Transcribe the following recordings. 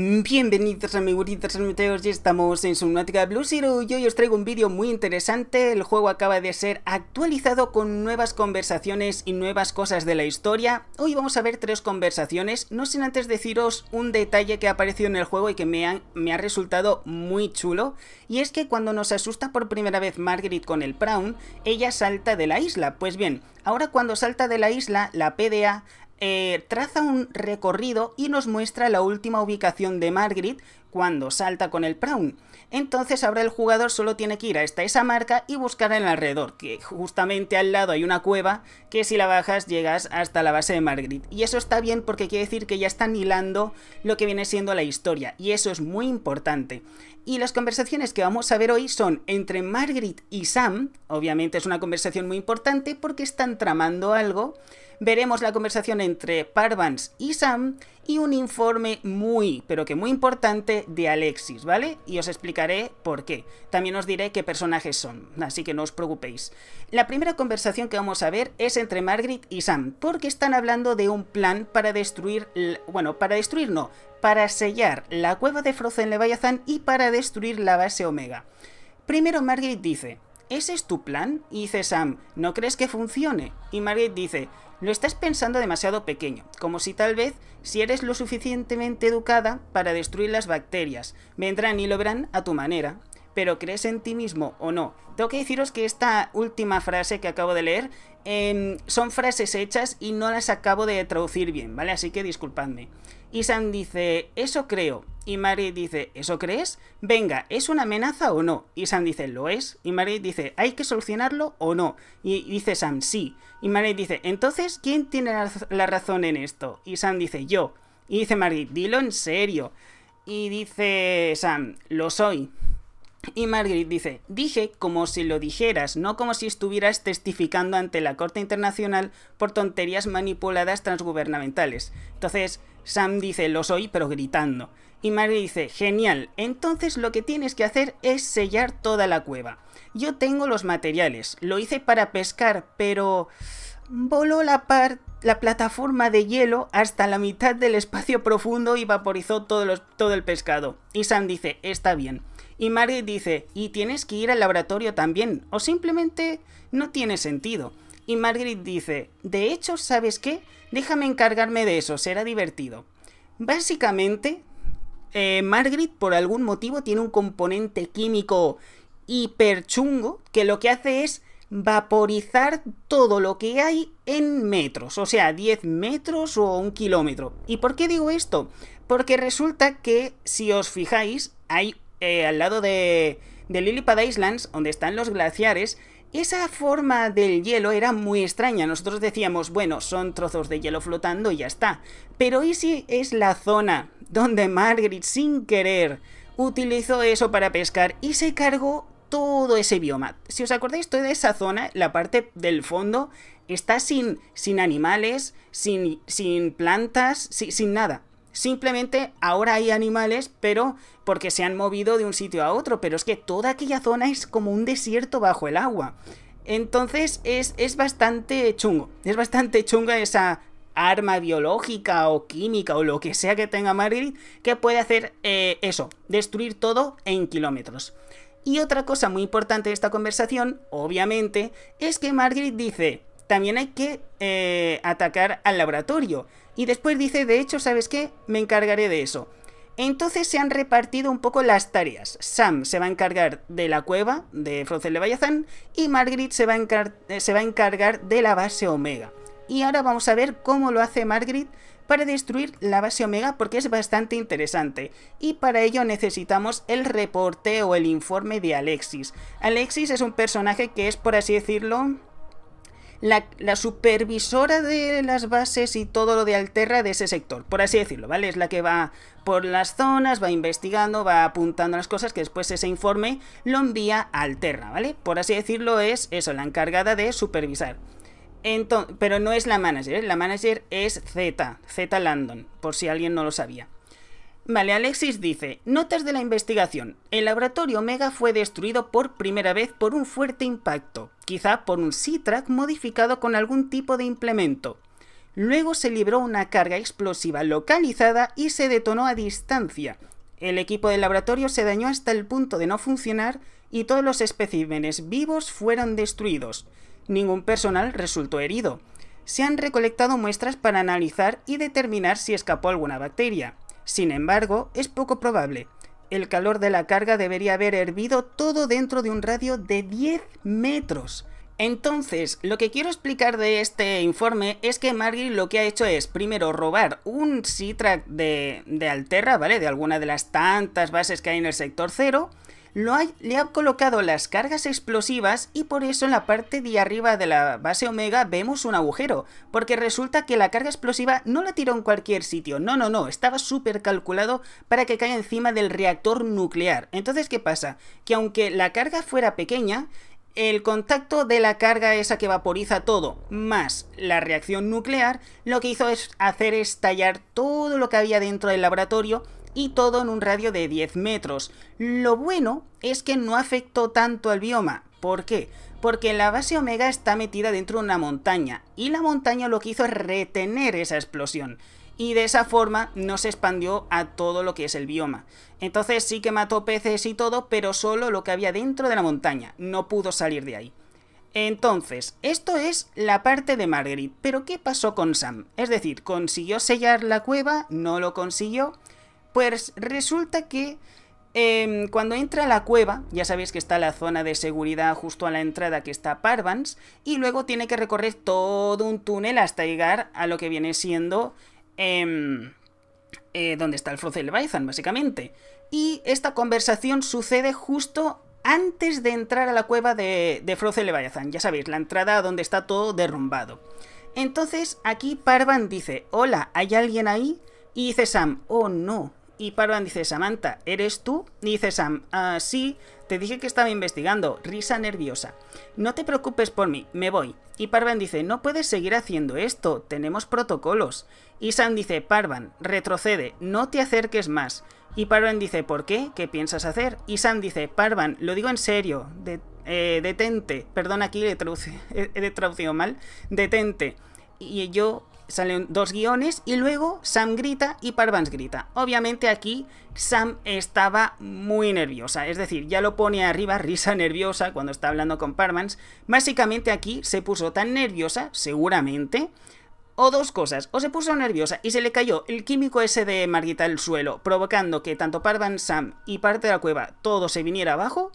Bienvenidos amiguitos amigos, ya estamos en Subnautica Blue Zero y hoy os traigo un vídeo muy interesante, el juego acaba de ser actualizado con nuevas conversaciones y nuevas cosas de la historia, hoy vamos a ver tres conversaciones, no sin antes deciros un detalle que ha aparecido en el juego y que me ha, resultado muy chulo, y es que cuando nos asusta por primera vez Margaret con el Prawn, ella salta de la isla, pues bien, ahora cuando salta de la isla, la PDA eh, traza un recorrido y nos muestra la última ubicación de Margaret cuando salta con el Prawn. Entonces ahora el jugador solo tiene que ir hasta esa marca y buscar en el alrededor, que justamente al lado hay una cueva que si la bajas llegas hasta la base de Margaret. Y eso está bien porque quiere decir que ya están hilando lo que viene siendo la historia, y eso es muy importante. Y las conversaciones que vamos a ver hoy son entre Margaret y Sam. Obviamente es una conversación muy importante porque están tramando algo. Veremos la conversación entre Parvans y Sam y un informe muy, pero que muy importante de Alexis, ¿vale? Y os explicaré por qué. También os diré qué personajes son, así que no os preocupéis. La primera conversación que vamos a ver es entre Margaret y Sam, porque están hablando de un plan para destruir, bueno, para destruir no, para sellar la cueva de Frozen Leviathan y para destruir la base Omega. Primero Margaret dice, ¿ese es tu plan? Y dice Sam, ¿no crees que funcione? Y Margaret dice, lo estás pensando demasiado pequeño, como si tal vez, si eres lo suficientemente educada para destruir las bacterias, vendrán y lo verán a tu manera, pero crees en ti mismo o no. Tengo que deciros que esta última frase que acabo de leer em, son frases hechas y no las acabo de traducir bien, ¿vale? Así que disculpadme. Y Sam dice, eso creo. Y Mary dice, ¿eso crees? Venga, ¿es una amenaza o no? Y Sam dice, ¿lo es? Y Mary dice, ¿hay que solucionarlo o no? Y dice Sam, sí. Y Mary dice, entonces, ¿quién tiene la razón en esto? Y Sam dice, yo. Y dice Mary, dilo en serio. Y dice Sam, lo soy. Y Marguerite dice, dije como si lo dijeras, no como si estuvieras testificando ante la Corte Internacional por tonterías manipuladas transgubernamentales. Entonces, Sam dice, lo soy, pero gritando. Y Marguerite dice, genial, entonces lo que tienes que hacer es sellar toda la cueva. Yo tengo los materiales, lo hice para pescar, pero... Voló la, la plataforma de hielo hasta la mitad del espacio profundo y vaporizó todo, todo el pescado. Y Sam dice, está bien y Margaret dice, y tienes que ir al laboratorio también, o simplemente no tiene sentido. Y Margaret dice, de hecho, ¿sabes qué? Déjame encargarme de eso, será divertido. Básicamente, eh, Margaret por algún motivo tiene un componente químico hiperchungo que lo que hace es vaporizar todo lo que hay en metros, o sea, 10 metros o un kilómetro. ¿Y por qué digo esto? Porque resulta que, si os fijáis, hay eh, al lado de, de Lillipad Islands, donde están los glaciares, esa forma del hielo era muy extraña. Nosotros decíamos, bueno, son trozos de hielo flotando y ya está. Pero Easy es la zona donde Margaret, sin querer, utilizó eso para pescar y se cargó todo ese bioma. Si os acordáis, toda esa zona, la parte del fondo, está sin, sin animales, sin, sin plantas, sin nada. Simplemente ahora hay animales, pero porque se han movido de un sitio a otro, pero es que toda aquella zona es como un desierto bajo el agua. Entonces es, bastante chungo, es bastante chunga esa arma biológica o química o lo que sea que tenga Margaret que puede hacer eh, eso, destruir todo en kilómetros. Y otra cosa muy importante de esta conversación, obviamente, es que Margaret dice, también hay que eh, atacar al laboratorio. Y después dice, de hecho, ¿sabes qué? Me encargaré de eso. Entonces se han repartido un poco las tareas. Sam se va a encargar de la cueva de Frozen Leviathan y Margaret se va, a eh, se va a encargar de la base Omega. Y ahora vamos a ver cómo lo hace Margaret para destruir la base Omega porque es bastante interesante y para ello necesitamos el reporte o el informe de Alexis. Alexis es un personaje que es por así decirlo la, supervisora de las bases y todo lo de Alterra de ese sector, por así decirlo, ¿vale? Es la que va por las zonas, va investigando, va apuntando las cosas, que después ese informe lo envía a Alterra, ¿vale? Por así decirlo, es eso, la encargada de supervisar. Entonces, pero no es la manager, ¿eh? la manager es Z, Z Landon, por si alguien no lo sabía. Vale, Alexis dice, notas de la investigación. El laboratorio Omega fue destruido por primera vez por un fuerte impacto, quizá por un C-Track modificado con algún tipo de implemento. Luego se libró una carga explosiva localizada y se detonó a distancia. El equipo del laboratorio se dañó hasta el punto de no funcionar y todos los especímenes vivos fueron destruidos. Ningún personal resultó herido. Se han recolectado muestras para analizar y determinar si escapó alguna bacteria. Sin embargo, es poco probable. El calor de la carga debería haber hervido todo dentro de un radio de 10 metros. Entonces, lo que quiero explicar de este informe es que Margie lo que ha hecho es, primero, robar un c de, de Alterra, ¿vale? De alguna de las tantas bases que hay en el sector cero, le ha colocado las cargas explosivas y por eso en la parte de arriba de la base Omega vemos un agujero, porque resulta que la carga explosiva no la tiró en cualquier sitio, no, no, no, estaba súper calculado para que caiga encima del reactor nuclear. Entonces, ¿qué pasa? Que aunque la carga fuera pequeña, el contacto de la carga esa que vaporiza todo, más la reacción nuclear, lo que hizo es hacer estallar todo lo que había dentro del laboratorio y todo en un radio de 10 metros. Lo bueno es que no afectó tanto al bioma. ¿Por qué? Porque la base Omega está metida dentro de una montaña y la montaña lo que hizo es retener esa explosión. Y de esa forma no se expandió a todo lo que es el bioma. Entonces sí que mató peces y todo, pero solo lo que había dentro de la montaña. No pudo salir de ahí. Entonces, esto es la parte de Marguerite, pero ¿qué pasó con Sam? Es decir, ¿consiguió sellar la cueva? ¿No lo consiguió? Pues resulta que em, cuando entra a la cueva, ya sabéis que está la zona de seguridad justo a la entrada que está Parvans, y luego tiene que recorrer todo un túnel hasta llegar a lo que viene siendo em, eh, donde está el Froze básicamente. Y esta conversación sucede justo antes de entrar a la cueva de, de Leviathan. ya sabéis, la entrada donde está todo derrumbado. Entonces aquí Parvan dice, hola, ¿hay alguien ahí? Y dice Sam, oh no, y Parvan dice, Samantha, ¿eres tú? Y dice Sam, ah, sí, te dije que estaba investigando. Risa nerviosa. No te preocupes por mí, me voy. Y Parvan dice, no puedes seguir haciendo esto, tenemos protocolos. Y Sam dice, Parvan, retrocede, no te acerques más. Y Parvan dice, ¿por qué? ¿Qué piensas hacer? Y Sam dice, Parvan, lo digo en serio, eh, detente. Perdón, aquí he, he traducido mal. Detente. Y yo salen dos guiones y luego Sam grita y Parvans grita. Obviamente aquí Sam estaba muy nerviosa, es decir, ya lo pone arriba, risa nerviosa cuando está hablando con Parvans. Básicamente aquí se puso tan nerviosa, seguramente, o dos cosas, o se puso nerviosa y se le cayó el químico ese de Marguita al suelo, provocando que tanto Parvans, Sam y parte de la cueva todo se viniera abajo,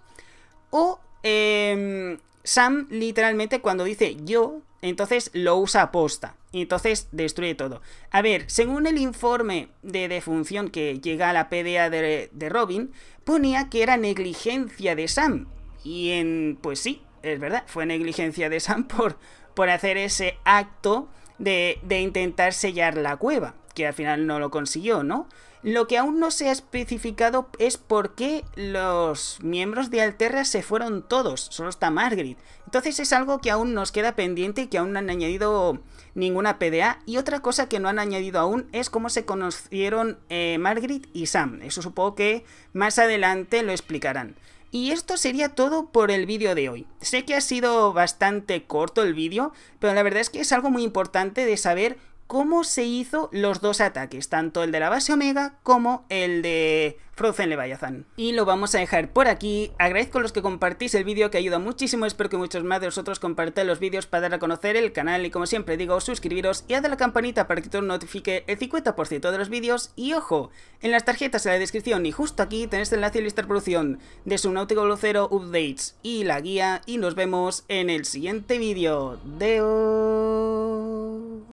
o em, Sam literalmente cuando dice yo, entonces lo usa aposta y entonces destruye todo. A ver, según el informe de defunción que llega a la PDA de, Robin, ponía que era negligencia de Sam. Y en. Pues sí, es verdad, fue negligencia de Sam por, por hacer ese acto de, de intentar sellar la cueva, que al final no lo consiguió, ¿no? Lo que aún no se ha especificado es por qué los miembros de Alterra se fueron todos, solo está Margaret. Entonces es algo que aún nos queda pendiente y que aún no han añadido ninguna PDA. Y otra cosa que no han añadido aún es cómo se conocieron eh, Margaret y Sam. Eso supongo que más adelante lo explicarán. Y esto sería todo por el vídeo de hoy. Sé que ha sido bastante corto el vídeo, pero la verdad es que es algo muy importante de saber cómo se hizo los dos ataques, tanto el de la base Omega como el de Frozen Leviathan. Y lo vamos a dejar por aquí. Agradezco a los que compartís el vídeo, que ayuda muchísimo. Espero que muchos más de vosotros compartáis los vídeos para dar a conocer el canal. Y como siempre digo, suscribiros y haz la campanita para que te notifique el 50% de los vídeos. Y ojo, en las tarjetas en la descripción y justo aquí tenéis el enlace y lista de producción de su Náutico Updates y la guía. Y nos vemos en el siguiente vídeo. Deo.